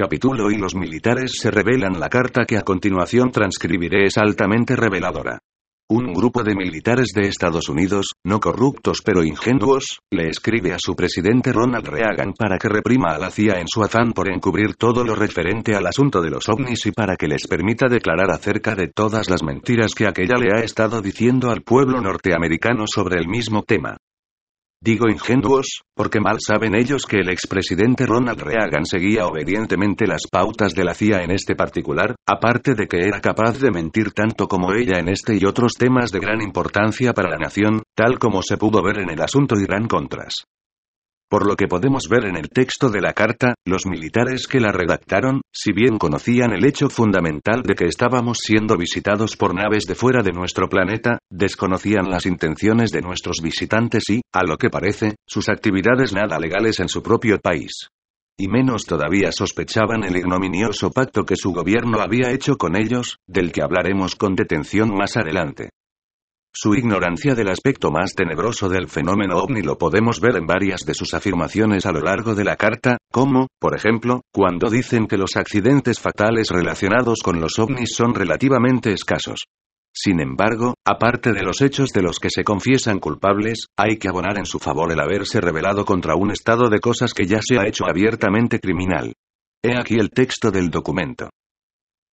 capítulo y los militares se revelan. La carta que a continuación transcribiré es altamente reveladora. Un grupo de militares de Estados Unidos, no corruptos pero ingenuos, le escribe a su presidente Ronald Reagan para que reprima a la CIA en su afán por encubrir todo lo referente al asunto de los ovnis y para que les permita declarar acerca de todas las mentiras que aquella le ha estado diciendo al pueblo norteamericano sobre el mismo tema. Digo ingenuos, porque mal saben ellos que el expresidente Ronald Reagan seguía obedientemente las pautas de la CIA en este particular, aparte de que era capaz de mentir tanto como ella en este y otros temas de gran importancia para la nación, tal como se pudo ver en el asunto Irán-Contras. Por lo que podemos ver en el texto de la carta, los militares que la redactaron, si bien conocían el hecho fundamental de que estábamos siendo visitados por naves de fuera de nuestro planeta, desconocían las intenciones de nuestros visitantes y, a lo que parece, sus actividades nada legales en su propio país. Y menos todavía sospechaban el ignominioso pacto que su gobierno había hecho con ellos, del que hablaremos con detención más adelante. Su ignorancia del aspecto más tenebroso del fenómeno ovni lo podemos ver en varias de sus afirmaciones a lo largo de la carta, como, por ejemplo, cuando dicen que los accidentes fatales relacionados con los ovnis son relativamente escasos. Sin embargo, aparte de los hechos de los que se confiesan culpables, hay que abonar en su favor el haberse revelado contra un estado de cosas que ya se ha hecho abiertamente criminal. He aquí el texto del documento.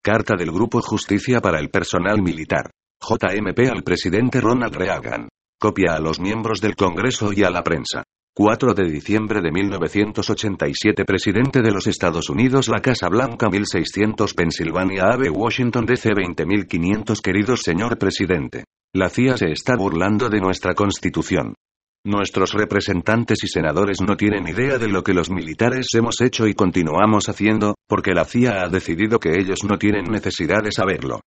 Carta del Grupo Justicia para el Personal Militar. JMP al presidente Ronald Reagan. Copia a los miembros del Congreso y a la prensa. 4 de diciembre de 1987 Presidente de los Estados Unidos La Casa Blanca 1600 Pensilvania Ave Washington DC 20500 Queridos señor presidente. La CIA se está burlando de nuestra constitución. Nuestros representantes y senadores no tienen idea de lo que los militares hemos hecho y continuamos haciendo, porque la CIA ha decidido que ellos no tienen necesidad de saberlo.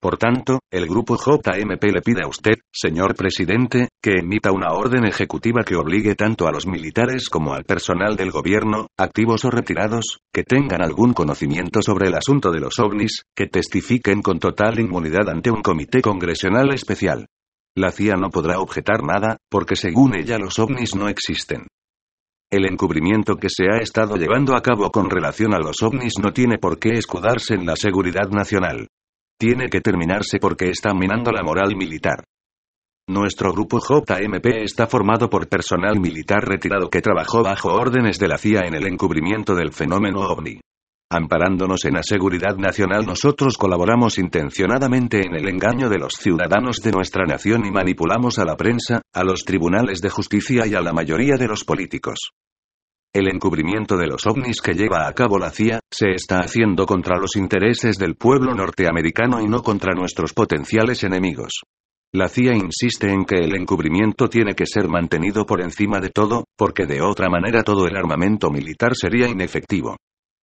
Por tanto, el grupo JMP le pide a usted, señor presidente, que emita una orden ejecutiva que obligue tanto a los militares como al personal del gobierno, activos o retirados, que tengan algún conocimiento sobre el asunto de los ovnis, que testifiquen con total inmunidad ante un comité congresional especial. La CIA no podrá objetar nada, porque según ella los ovnis no existen. El encubrimiento que se ha estado llevando a cabo con relación a los ovnis no tiene por qué escudarse en la seguridad nacional. Tiene que terminarse porque está minando la moral militar. Nuestro grupo JMP está formado por personal militar retirado que trabajó bajo órdenes de la CIA en el encubrimiento del fenómeno ovni. Amparándonos en la seguridad nacional, nosotros colaboramos intencionadamente en el engaño de los ciudadanos de nuestra nación y manipulamos a la prensa, a los tribunales de justicia y a la mayoría de los políticos. El encubrimiento de los ovnis que lleva a cabo la CIA, se está haciendo contra los intereses del pueblo norteamericano y no contra nuestros potenciales enemigos. La CIA insiste en que el encubrimiento tiene que ser mantenido por encima de todo, porque de otra manera todo el armamento militar sería inefectivo.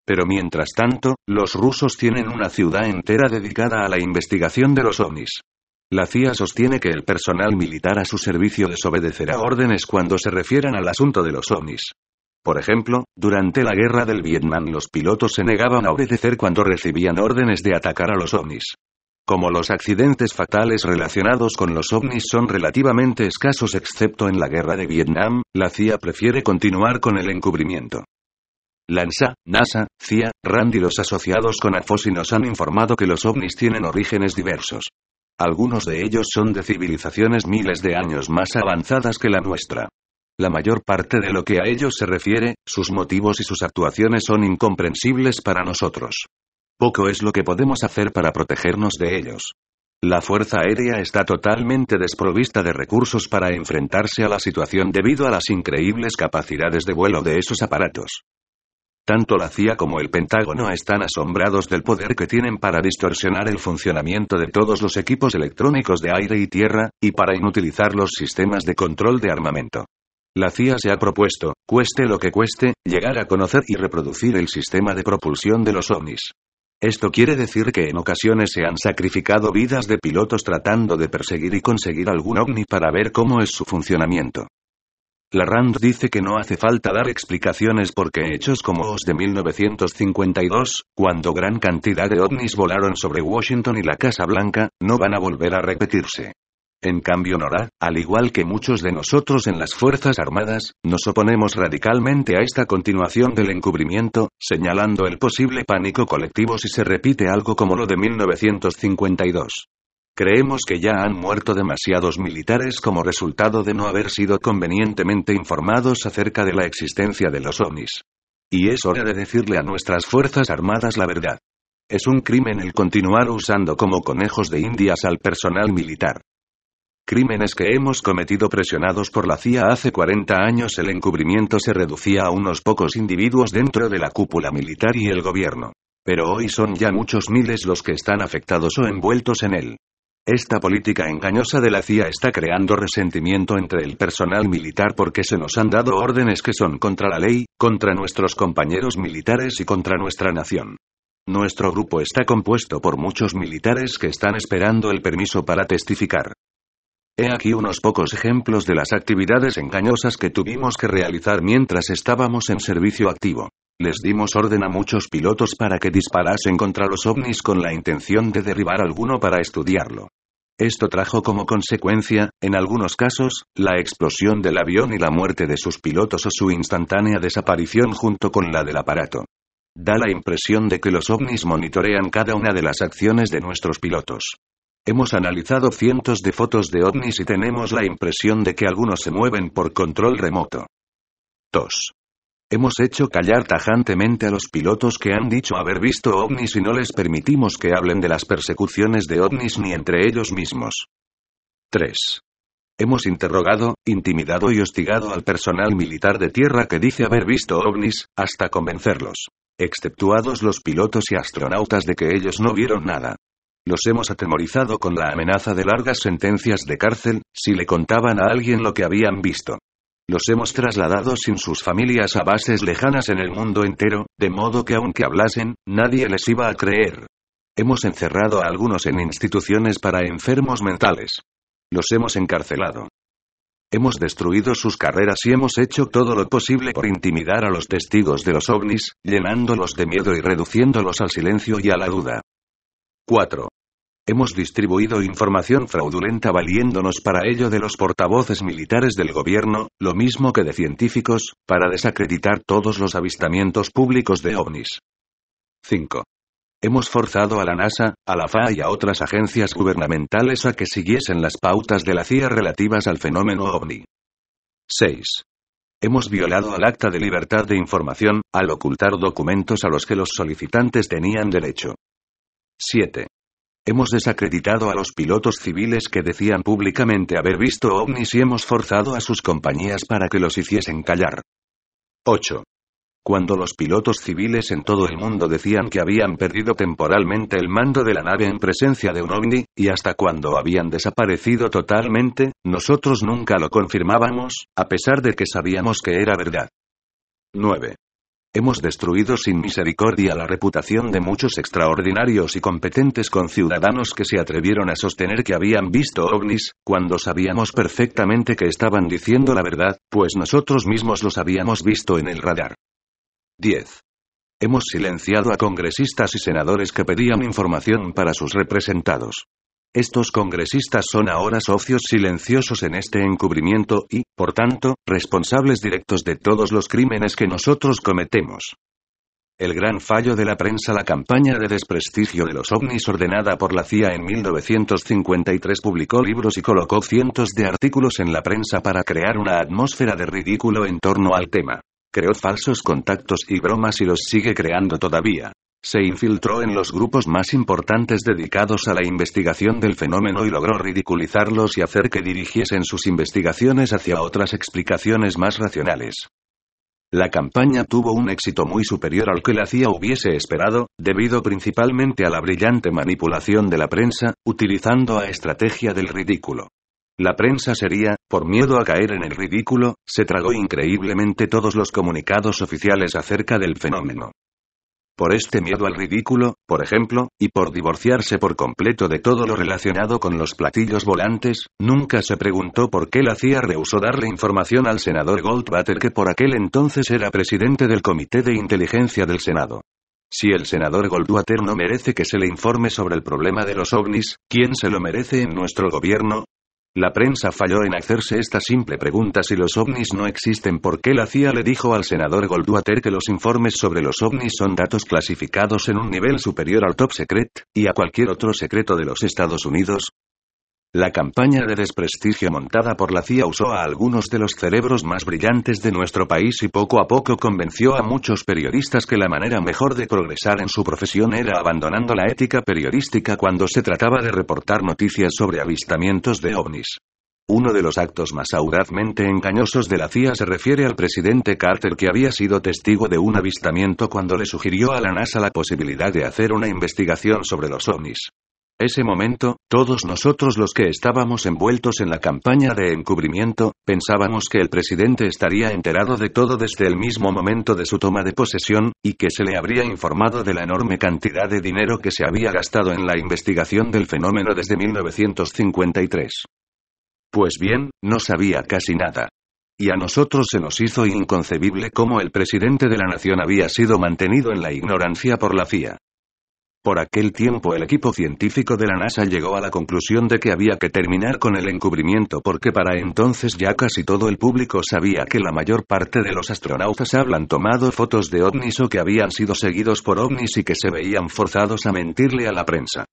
Pero mientras tanto, los rusos tienen una ciudad entera dedicada a la investigación de los ovnis. La CIA sostiene que el personal militar a su servicio desobedecerá órdenes cuando se refieran al asunto de los ovnis. Por ejemplo, durante la guerra del Vietnam los pilotos se negaban a obedecer cuando recibían órdenes de atacar a los ovnis. Como los accidentes fatales relacionados con los ovnis son relativamente escasos excepto en la guerra de Vietnam, la CIA prefiere continuar con el encubrimiento. Lanza, NASA, CIA, RAND y los asociados con AFOSI nos han informado que los ovnis tienen orígenes diversos. Algunos de ellos son de civilizaciones miles de años más avanzadas que la nuestra. La mayor parte de lo que a ellos se refiere, sus motivos y sus actuaciones son incomprensibles para nosotros. Poco es lo que podemos hacer para protegernos de ellos. La Fuerza Aérea está totalmente desprovista de recursos para enfrentarse a la situación debido a las increíbles capacidades de vuelo de esos aparatos. Tanto la CIA como el Pentágono están asombrados del poder que tienen para distorsionar el funcionamiento de todos los equipos electrónicos de aire y tierra, y para inutilizar los sistemas de control de armamento. La CIA se ha propuesto, cueste lo que cueste, llegar a conocer y reproducir el sistema de propulsión de los ovnis. Esto quiere decir que en ocasiones se han sacrificado vidas de pilotos tratando de perseguir y conseguir algún ovni para ver cómo es su funcionamiento. La RAND dice que no hace falta dar explicaciones porque hechos como los de 1952, cuando gran cantidad de ovnis volaron sobre Washington y la Casa Blanca, no van a volver a repetirse. En cambio, Nora, al igual que muchos de nosotros en las Fuerzas Armadas, nos oponemos radicalmente a esta continuación del encubrimiento, señalando el posible pánico colectivo si se repite algo como lo de 1952. Creemos que ya han muerto demasiados militares como resultado de no haber sido convenientemente informados acerca de la existencia de los ovnis. Y es hora de decirle a nuestras Fuerzas Armadas la verdad. Es un crimen el continuar usando como conejos de indias al personal militar. Crímenes que hemos cometido presionados por la CIA hace 40 años el encubrimiento se reducía a unos pocos individuos dentro de la cúpula militar y el gobierno. Pero hoy son ya muchos miles los que están afectados o envueltos en él. Esta política engañosa de la CIA está creando resentimiento entre el personal militar porque se nos han dado órdenes que son contra la ley, contra nuestros compañeros militares y contra nuestra nación. Nuestro grupo está compuesto por muchos militares que están esperando el permiso para testificar. He aquí unos pocos ejemplos de las actividades engañosas que tuvimos que realizar mientras estábamos en servicio activo. Les dimos orden a muchos pilotos para que disparasen contra los ovnis con la intención de derribar alguno para estudiarlo. Esto trajo como consecuencia, en algunos casos, la explosión del avión y la muerte de sus pilotos o su instantánea desaparición junto con la del aparato. Da la impresión de que los ovnis monitorean cada una de las acciones de nuestros pilotos. Hemos analizado cientos de fotos de ovnis y tenemos la impresión de que algunos se mueven por control remoto. 2. Hemos hecho callar tajantemente a los pilotos que han dicho haber visto ovnis y no les permitimos que hablen de las persecuciones de ovnis ni entre ellos mismos. 3. Hemos interrogado, intimidado y hostigado al personal militar de tierra que dice haber visto ovnis, hasta convencerlos, exceptuados los pilotos y astronautas de que ellos no vieron nada. Los hemos atemorizado con la amenaza de largas sentencias de cárcel, si le contaban a alguien lo que habían visto. Los hemos trasladado sin sus familias a bases lejanas en el mundo entero, de modo que aunque hablasen, nadie les iba a creer. Hemos encerrado a algunos en instituciones para enfermos mentales. Los hemos encarcelado. Hemos destruido sus carreras y hemos hecho todo lo posible por intimidar a los testigos de los ovnis, llenándolos de miedo y reduciéndolos al silencio y a la duda. 4. Hemos distribuido información fraudulenta valiéndonos para ello de los portavoces militares del gobierno, lo mismo que de científicos, para desacreditar todos los avistamientos públicos de ovnis. 5. Hemos forzado a la NASA, a la FAA y a otras agencias gubernamentales a que siguiesen las pautas de la CIA relativas al fenómeno ovni. 6. Hemos violado al Acta de Libertad de Información, al ocultar documentos a los que los solicitantes tenían derecho. 7. Hemos desacreditado a los pilotos civiles que decían públicamente haber visto ovnis y hemos forzado a sus compañías para que los hiciesen callar. 8. Cuando los pilotos civiles en todo el mundo decían que habían perdido temporalmente el mando de la nave en presencia de un ovni, y hasta cuando habían desaparecido totalmente, nosotros nunca lo confirmábamos, a pesar de que sabíamos que era verdad. 9. Hemos destruido sin misericordia la reputación de muchos extraordinarios y competentes conciudadanos que se atrevieron a sostener que habían visto ovnis, cuando sabíamos perfectamente que estaban diciendo la verdad, pues nosotros mismos los habíamos visto en el radar. 10. Hemos silenciado a congresistas y senadores que pedían información para sus representados. Estos congresistas son ahora socios silenciosos en este encubrimiento y, por tanto, responsables directos de todos los crímenes que nosotros cometemos. El gran fallo de la prensa, la campaña de desprestigio de los ovnis ordenada por la CIA en 1953, publicó libros y colocó cientos de artículos en la prensa para crear una atmósfera de ridículo en torno al tema. Creó falsos contactos y bromas y los sigue creando todavía. Se infiltró en los grupos más importantes dedicados a la investigación del fenómeno y logró ridiculizarlos y hacer que dirigiesen sus investigaciones hacia otras explicaciones más racionales. La campaña tuvo un éxito muy superior al que la CIA hubiese esperado, debido principalmente a la brillante manipulación de la prensa, utilizando a estrategia del ridículo. La prensa sería, por miedo a caer en el ridículo, se tragó increíblemente todos los comunicados oficiales acerca del fenómeno por este miedo al ridículo, por ejemplo, y por divorciarse por completo de todo lo relacionado con los platillos volantes, nunca se preguntó por qué la CIA rehusó darle información al senador Goldwater que por aquel entonces era presidente del Comité de Inteligencia del Senado. Si el senador Goldwater no merece que se le informe sobre el problema de los ovnis, ¿quién se lo merece en nuestro gobierno? La prensa falló en hacerse esta simple pregunta si los ovnis no existen porque la CIA le dijo al senador Goldwater que los informes sobre los ovnis son datos clasificados en un nivel superior al top secret, y a cualquier otro secreto de los Estados Unidos, la campaña de desprestigio montada por la CIA usó a algunos de los cerebros más brillantes de nuestro país y poco a poco convenció a muchos periodistas que la manera mejor de progresar en su profesión era abandonando la ética periodística cuando se trataba de reportar noticias sobre avistamientos de ovnis. Uno de los actos más audazmente engañosos de la CIA se refiere al presidente Carter que había sido testigo de un avistamiento cuando le sugirió a la NASA la posibilidad de hacer una investigación sobre los ovnis ese momento, todos nosotros los que estábamos envueltos en la campaña de encubrimiento, pensábamos que el presidente estaría enterado de todo desde el mismo momento de su toma de posesión, y que se le habría informado de la enorme cantidad de dinero que se había gastado en la investigación del fenómeno desde 1953. Pues bien, no sabía casi nada. Y a nosotros se nos hizo inconcebible cómo el presidente de la nación había sido mantenido en la ignorancia por la FIA. Por aquel tiempo el equipo científico de la NASA llegó a la conclusión de que había que terminar con el encubrimiento porque para entonces ya casi todo el público sabía que la mayor parte de los astronautas hablan tomado fotos de ovnis o que habían sido seguidos por ovnis y que se veían forzados a mentirle a la prensa.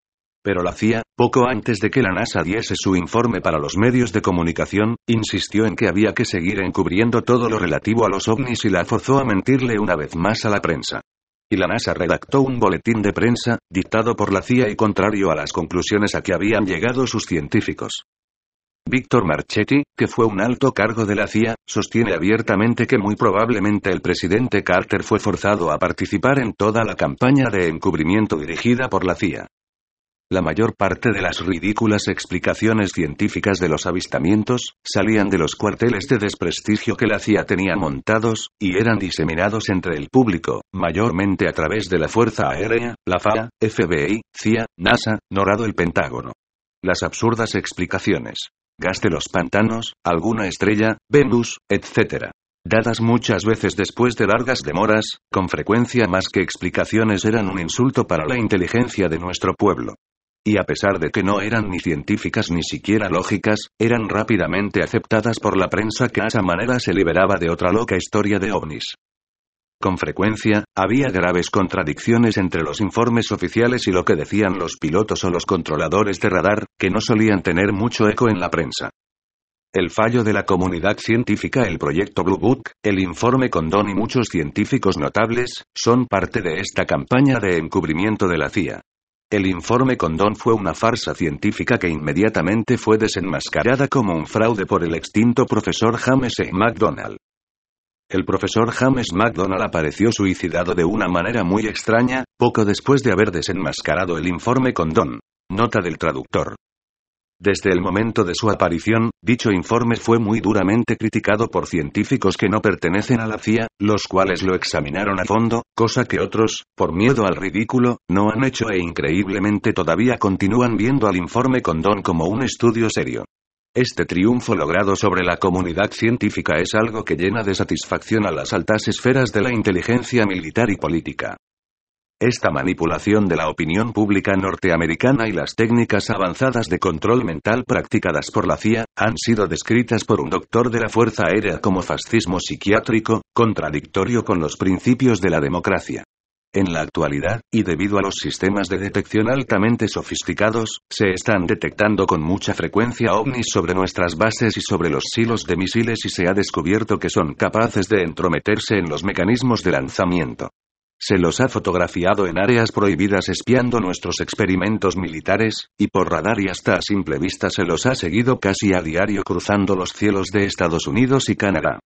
Pero la CIA, poco antes de que la NASA diese su informe para los medios de comunicación, insistió en que había que seguir encubriendo todo lo relativo a los ovnis y la forzó a mentirle una vez más a la prensa y la NASA redactó un boletín de prensa, dictado por la CIA y contrario a las conclusiones a que habían llegado sus científicos. Víctor Marchetti, que fue un alto cargo de la CIA, sostiene abiertamente que muy probablemente el presidente Carter fue forzado a participar en toda la campaña de encubrimiento dirigida por la CIA. La mayor parte de las ridículas explicaciones científicas de los avistamientos, salían de los cuarteles de desprestigio que la CIA tenía montados, y eran diseminados entre el público, mayormente a través de la Fuerza Aérea, la FAA, FBI, CIA, NASA, Norado el Pentágono. Las absurdas explicaciones. Gas de los pantanos, alguna estrella, Venus, etc. Dadas muchas veces después de largas demoras, con frecuencia más que explicaciones eran un insulto para la inteligencia de nuestro pueblo y a pesar de que no eran ni científicas ni siquiera lógicas, eran rápidamente aceptadas por la prensa que a esa manera se liberaba de otra loca historia de ovnis. Con frecuencia, había graves contradicciones entre los informes oficiales y lo que decían los pilotos o los controladores de radar, que no solían tener mucho eco en la prensa. El fallo de la comunidad científica, el proyecto Blue Book, el informe Condon y muchos científicos notables, son parte de esta campaña de encubrimiento de la CIA. El informe Condón fue una farsa científica que inmediatamente fue desenmascarada como un fraude por el extinto profesor James E. MacDonald. El profesor James McDonald apareció suicidado de una manera muy extraña, poco después de haber desenmascarado el informe Condón. Nota del traductor. Desde el momento de su aparición, dicho informe fue muy duramente criticado por científicos que no pertenecen a la CIA, los cuales lo examinaron a fondo, cosa que otros, por miedo al ridículo, no han hecho e increíblemente todavía continúan viendo al informe con don como un estudio serio. Este triunfo logrado sobre la comunidad científica es algo que llena de satisfacción a las altas esferas de la inteligencia militar y política. Esta manipulación de la opinión pública norteamericana y las técnicas avanzadas de control mental practicadas por la CIA han sido descritas por un doctor de la Fuerza Aérea como fascismo psiquiátrico, contradictorio con los principios de la democracia. En la actualidad, y debido a los sistemas de detección altamente sofisticados, se están detectando con mucha frecuencia ovnis sobre nuestras bases y sobre los silos de misiles y se ha descubierto que son capaces de entrometerse en los mecanismos de lanzamiento. Se los ha fotografiado en áreas prohibidas espiando nuestros experimentos militares, y por radar y hasta a simple vista se los ha seguido casi a diario cruzando los cielos de Estados Unidos y Canadá.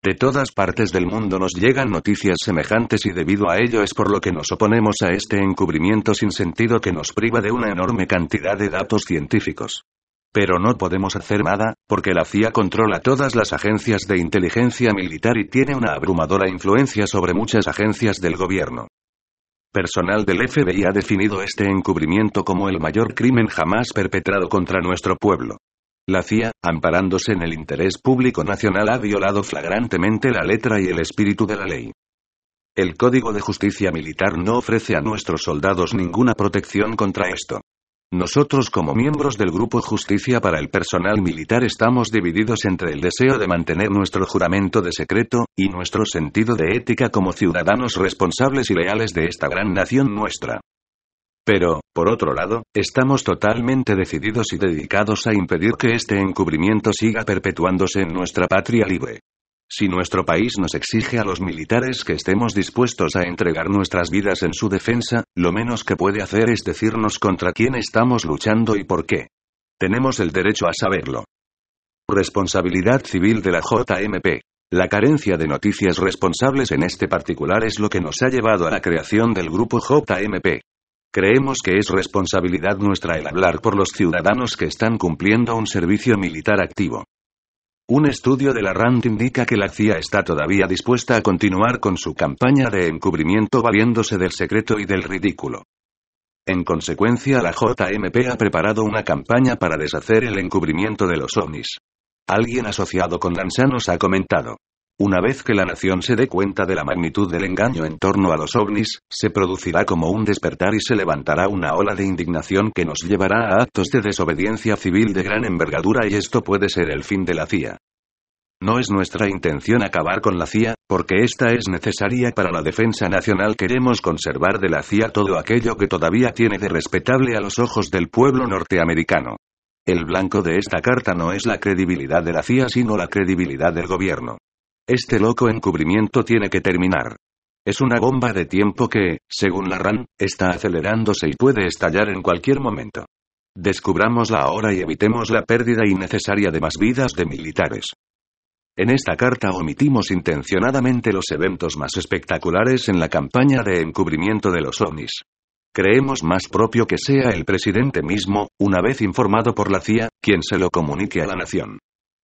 De todas partes del mundo nos llegan noticias semejantes y debido a ello es por lo que nos oponemos a este encubrimiento sin sentido que nos priva de una enorme cantidad de datos científicos pero no podemos hacer nada, porque la CIA controla todas las agencias de inteligencia militar y tiene una abrumadora influencia sobre muchas agencias del gobierno. Personal del FBI ha definido este encubrimiento como el mayor crimen jamás perpetrado contra nuestro pueblo. La CIA, amparándose en el interés público nacional, ha violado flagrantemente la letra y el espíritu de la ley. El Código de Justicia Militar no ofrece a nuestros soldados ninguna protección contra esto. Nosotros como miembros del Grupo Justicia para el Personal Militar estamos divididos entre el deseo de mantener nuestro juramento de secreto, y nuestro sentido de ética como ciudadanos responsables y leales de esta gran nación nuestra. Pero, por otro lado, estamos totalmente decididos y dedicados a impedir que este encubrimiento siga perpetuándose en nuestra patria libre. Si nuestro país nos exige a los militares que estemos dispuestos a entregar nuestras vidas en su defensa, lo menos que puede hacer es decirnos contra quién estamos luchando y por qué. Tenemos el derecho a saberlo. Responsabilidad civil de la JMP. La carencia de noticias responsables en este particular es lo que nos ha llevado a la creación del grupo JMP. Creemos que es responsabilidad nuestra el hablar por los ciudadanos que están cumpliendo un servicio militar activo. Un estudio de la RAND indica que la CIA está todavía dispuesta a continuar con su campaña de encubrimiento valiéndose del secreto y del ridículo. En consecuencia, la JMP ha preparado una campaña para deshacer el encubrimiento de los ovnis. Alguien asociado con Lanzanos ha comentado. Una vez que la nación se dé cuenta de la magnitud del engaño en torno a los ovnis, se producirá como un despertar y se levantará una ola de indignación que nos llevará a actos de desobediencia civil de gran envergadura y esto puede ser el fin de la CIA. No es nuestra intención acabar con la CIA, porque esta es necesaria para la defensa nacional. Queremos conservar de la CIA todo aquello que todavía tiene de respetable a los ojos del pueblo norteamericano. El blanco de esta carta no es la credibilidad de la CIA, sino la credibilidad del gobierno. Este loco encubrimiento tiene que terminar. Es una bomba de tiempo que, según la RAN, está acelerándose y puede estallar en cualquier momento. Descubrámosla ahora y evitemos la pérdida innecesaria de más vidas de militares. En esta carta omitimos intencionadamente los eventos más espectaculares en la campaña de encubrimiento de los ovnis. Creemos más propio que sea el presidente mismo, una vez informado por la CIA, quien se lo comunique a la nación.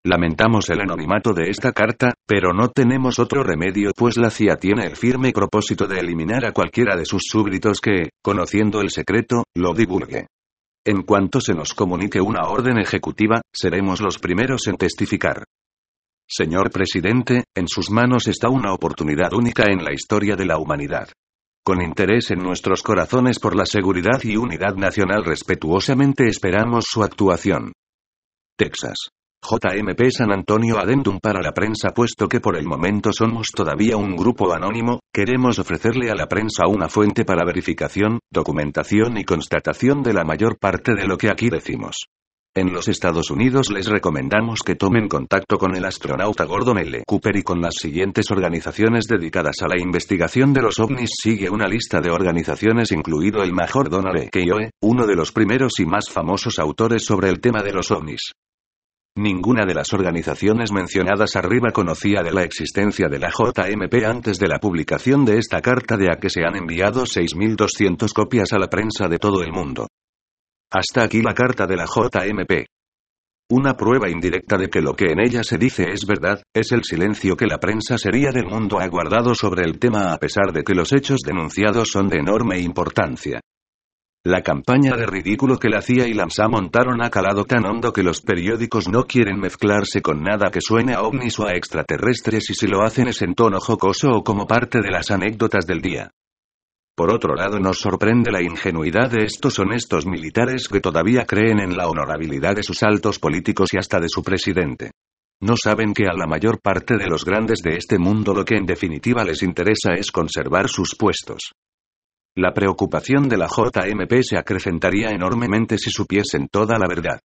Lamentamos el anonimato de esta carta, pero no tenemos otro remedio pues la CIA tiene el firme propósito de eliminar a cualquiera de sus súbditos que, conociendo el secreto, lo divulgue. En cuanto se nos comunique una orden ejecutiva, seremos los primeros en testificar. Señor presidente, en sus manos está una oportunidad única en la historia de la humanidad. Con interés en nuestros corazones por la seguridad y unidad nacional respetuosamente esperamos su actuación. Texas. JMP San Antonio Adendum para la prensa puesto que por el momento somos todavía un grupo anónimo, queremos ofrecerle a la prensa una fuente para verificación, documentación y constatación de la mayor parte de lo que aquí decimos. En los Estados Unidos les recomendamos que tomen contacto con el astronauta Gordon L. Cooper y con las siguientes organizaciones dedicadas a la investigación de los ovnis. Sigue una lista de organizaciones incluido el Major Donald E. yo, uno de los primeros y más famosos autores sobre el tema de los ovnis. Ninguna de las organizaciones mencionadas arriba conocía de la existencia de la JMP antes de la publicación de esta carta de a que se han enviado 6.200 copias a la prensa de todo el mundo. Hasta aquí la carta de la JMP. Una prueba indirecta de que lo que en ella se dice es verdad, es el silencio que la prensa sería del mundo ha guardado sobre el tema a pesar de que los hechos denunciados son de enorme importancia. La campaña de ridículo que la CIA y Lanza montaron ha calado tan hondo que los periódicos no quieren mezclarse con nada que suene a ovnis o a extraterrestres y si lo hacen es en tono jocoso o como parte de las anécdotas del día. Por otro lado, nos sorprende la ingenuidad de estos honestos militares que todavía creen en la honorabilidad de sus altos políticos y hasta de su presidente. No saben que a la mayor parte de los grandes de este mundo lo que en definitiva les interesa es conservar sus puestos. La preocupación de la JMP se acrecentaría enormemente si supiesen toda la verdad.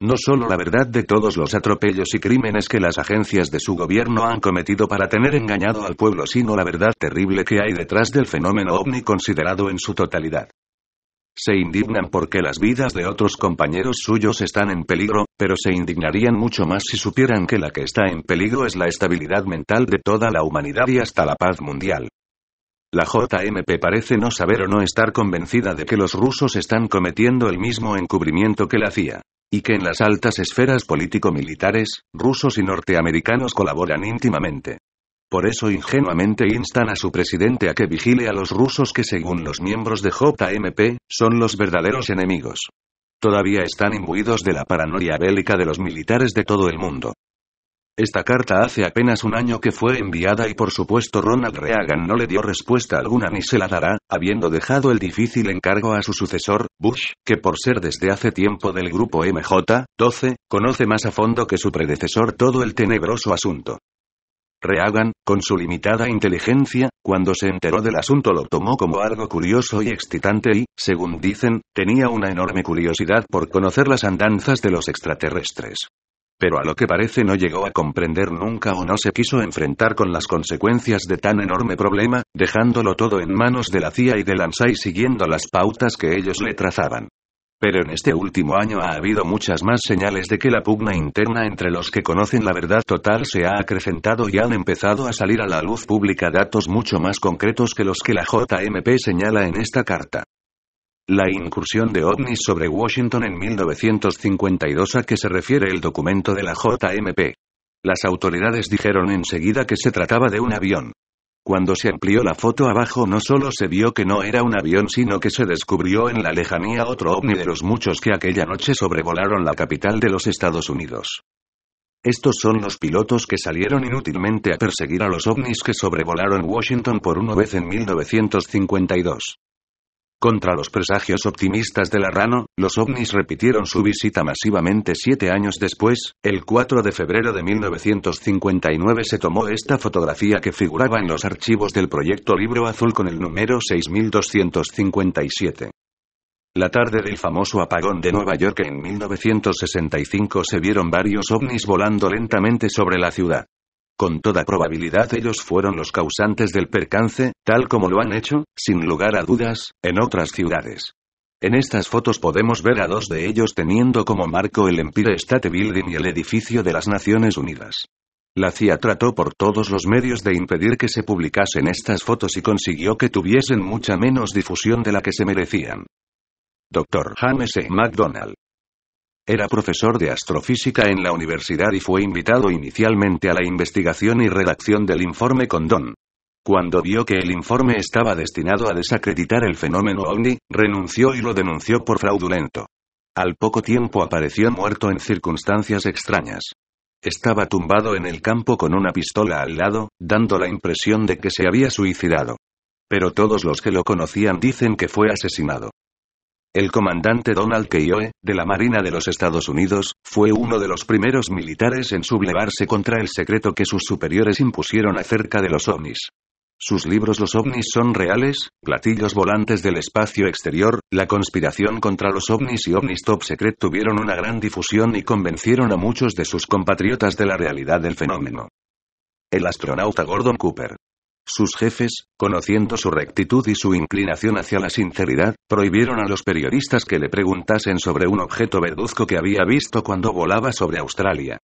No solo la verdad de todos los atropellos y crímenes que las agencias de su gobierno han cometido para tener engañado al pueblo, sino la verdad terrible que hay detrás del fenómeno ovni considerado en su totalidad. Se indignan porque las vidas de otros compañeros suyos están en peligro, pero se indignarían mucho más si supieran que la que está en peligro es la estabilidad mental de toda la humanidad y hasta la paz mundial. La JMP parece no saber o no estar convencida de que los rusos están cometiendo el mismo encubrimiento que la CIA. Y que en las altas esferas político-militares, rusos y norteamericanos colaboran íntimamente. Por eso ingenuamente instan a su presidente a que vigile a los rusos que según los miembros de JMP, son los verdaderos enemigos. Todavía están imbuidos de la paranoia bélica de los militares de todo el mundo. Esta carta hace apenas un año que fue enviada y por supuesto Ronald Reagan no le dio respuesta alguna ni se la dará, habiendo dejado el difícil encargo a su sucesor, Bush, que por ser desde hace tiempo del grupo MJ-12, conoce más a fondo que su predecesor todo el tenebroso asunto. Reagan, con su limitada inteligencia, cuando se enteró del asunto lo tomó como algo curioso y excitante y, según dicen, tenía una enorme curiosidad por conocer las andanzas de los extraterrestres pero a lo que parece no llegó a comprender nunca o no se quiso enfrentar con las consecuencias de tan enorme problema, dejándolo todo en manos de la CIA y de y siguiendo las pautas que ellos le trazaban. Pero en este último año ha habido muchas más señales de que la pugna interna entre los que conocen la verdad total se ha acrecentado y han empezado a salir a la luz pública datos mucho más concretos que los que la JMP señala en esta carta. La incursión de ovnis sobre Washington en 1952 a que se refiere el documento de la JMP. Las autoridades dijeron enseguida que se trataba de un avión. Cuando se amplió la foto abajo no solo se vio que no era un avión sino que se descubrió en la lejanía otro ovni de los muchos que aquella noche sobrevolaron la capital de los Estados Unidos. Estos son los pilotos que salieron inútilmente a perseguir a los ovnis que sobrevolaron Washington por una vez en 1952. Contra los presagios optimistas de Larrano, los ovnis repitieron su visita masivamente siete años después. El 4 de febrero de 1959 se tomó esta fotografía que figuraba en los archivos del proyecto Libro Azul con el número 6257. La tarde del famoso apagón de Nueva York en 1965 se vieron varios ovnis volando lentamente sobre la ciudad. Con toda probabilidad ellos fueron los causantes del percance, tal como lo han hecho, sin lugar a dudas, en otras ciudades. En estas fotos podemos ver a dos de ellos teniendo como marco el Empire State Building y el edificio de las Naciones Unidas. La CIA trató por todos los medios de impedir que se publicasen estas fotos y consiguió que tuviesen mucha menos difusión de la que se merecían. Dr. James E. McDonald. Era profesor de astrofísica en la universidad y fue invitado inicialmente a la investigación y redacción del informe Condón. Cuando vio que el informe estaba destinado a desacreditar el fenómeno ovni, renunció y lo denunció por fraudulento. Al poco tiempo apareció muerto en circunstancias extrañas. Estaba tumbado en el campo con una pistola al lado, dando la impresión de que se había suicidado. Pero todos los que lo conocían dicen que fue asesinado. El comandante Donald Keioe, de la Marina de los Estados Unidos, fue uno de los primeros militares en sublevarse contra el secreto que sus superiores impusieron acerca de los ovnis. Sus libros Los ovnis son reales, platillos volantes del espacio exterior, la conspiración contra los ovnis y ovnis top secret tuvieron una gran difusión y convencieron a muchos de sus compatriotas de la realidad del fenómeno. El astronauta Gordon Cooper, sus jefes, conociendo su rectitud y su inclinación hacia la sinceridad, prohibieron a los periodistas que le preguntasen sobre un objeto verduzco que había visto cuando volaba sobre Australia.